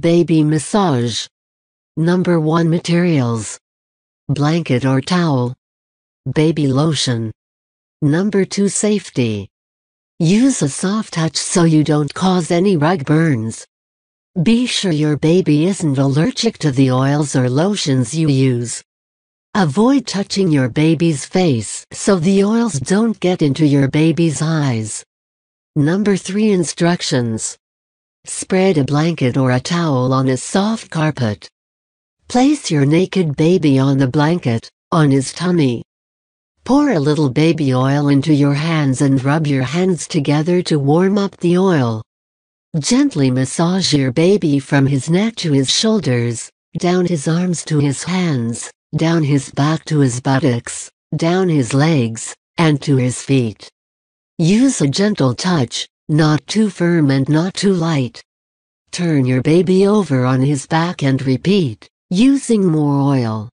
Baby massage. Number 1 materials. Blanket or towel. Baby lotion. Number 2 safety. Use a soft touch so you don't cause any rug burns. Be sure your baby isn't allergic to the oils or lotions you use. Avoid touching your baby's face so the oils don't get into your baby's eyes. Number 3 instructions. Spread a blanket or a towel on a soft carpet. Place your naked baby on the blanket, on his tummy. Pour a little baby oil into your hands and rub your hands together to warm up the oil. Gently massage your baby from his neck to his shoulders, down his arms to his hands, down his back to his buttocks, down his legs, and to his feet. Use a gentle touch, not too firm and not too light. Turn your baby over on his back and repeat, using more oil.